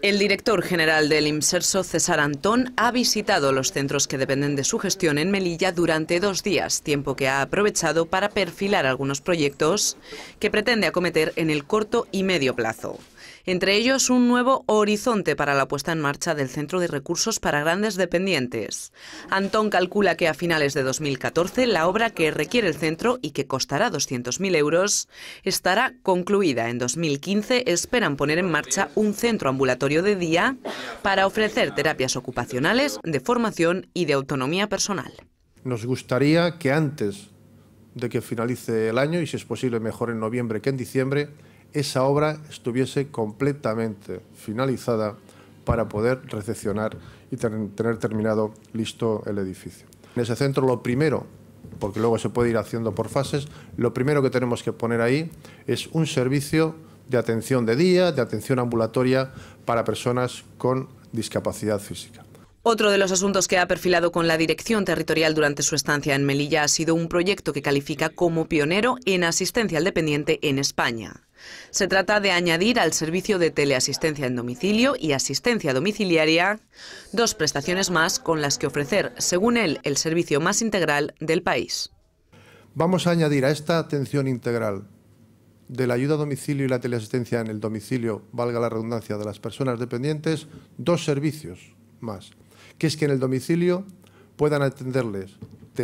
El director general del IMSERSO, César Antón, ha visitado los centros que dependen de su gestión en Melilla durante dos días, tiempo que ha aprovechado para perfilar algunos proyectos que pretende acometer en el corto y medio plazo entre ellos un nuevo horizonte para la puesta en marcha del Centro de Recursos para Grandes Dependientes. Antón calcula que a finales de 2014 la obra que requiere el centro y que costará 200.000 euros estará concluida. En 2015 esperan poner en marcha un centro ambulatorio de día para ofrecer terapias ocupacionales, de formación y de autonomía personal. Nos gustaría que antes de que finalice el año y si es posible mejor en noviembre que en diciembre, esa obra estuviese completamente finalizada para poder recepcionar y tener terminado listo el edificio. En ese centro lo primero, porque luego se puede ir haciendo por fases, lo primero que tenemos que poner ahí es un servicio de atención de día, de atención ambulatoria para personas con discapacidad física. Otro de los asuntos que ha perfilado con la Dirección Territorial durante su estancia en Melilla ha sido un proyecto que califica como pionero en asistencia al dependiente en España. Se trata de añadir al servicio de teleasistencia en domicilio y asistencia domiciliaria dos prestaciones más con las que ofrecer, según él, el servicio más integral del país. Vamos a añadir a esta atención integral de la ayuda a domicilio y la teleasistencia en el domicilio, valga la redundancia, de las personas dependientes, dos servicios más, que es que en el domicilio puedan atenderles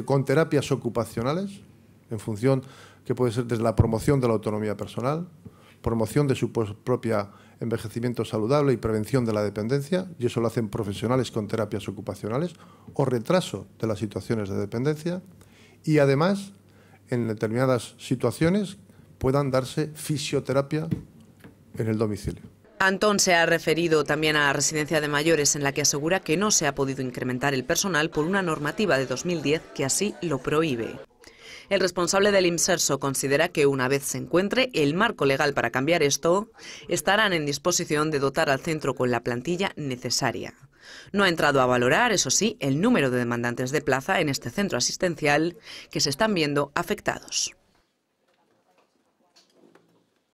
con terapias ocupacionales, en función que puede ser desde la promoción de la autonomía personal, promoción de su pues, propia envejecimiento saludable y prevención de la dependencia, y eso lo hacen profesionales con terapias ocupacionales, o retraso de las situaciones de dependencia, y además, en determinadas situaciones, puedan darse fisioterapia en el domicilio. Antón se ha referido también a la residencia de mayores en la que asegura que no se ha podido incrementar el personal por una normativa de 2010 que así lo prohíbe. El responsable del IMSERSO considera que una vez se encuentre el marco legal para cambiar esto, estarán en disposición de dotar al centro con la plantilla necesaria. No ha entrado a valorar, eso sí, el número de demandantes de plaza en este centro asistencial que se están viendo afectados.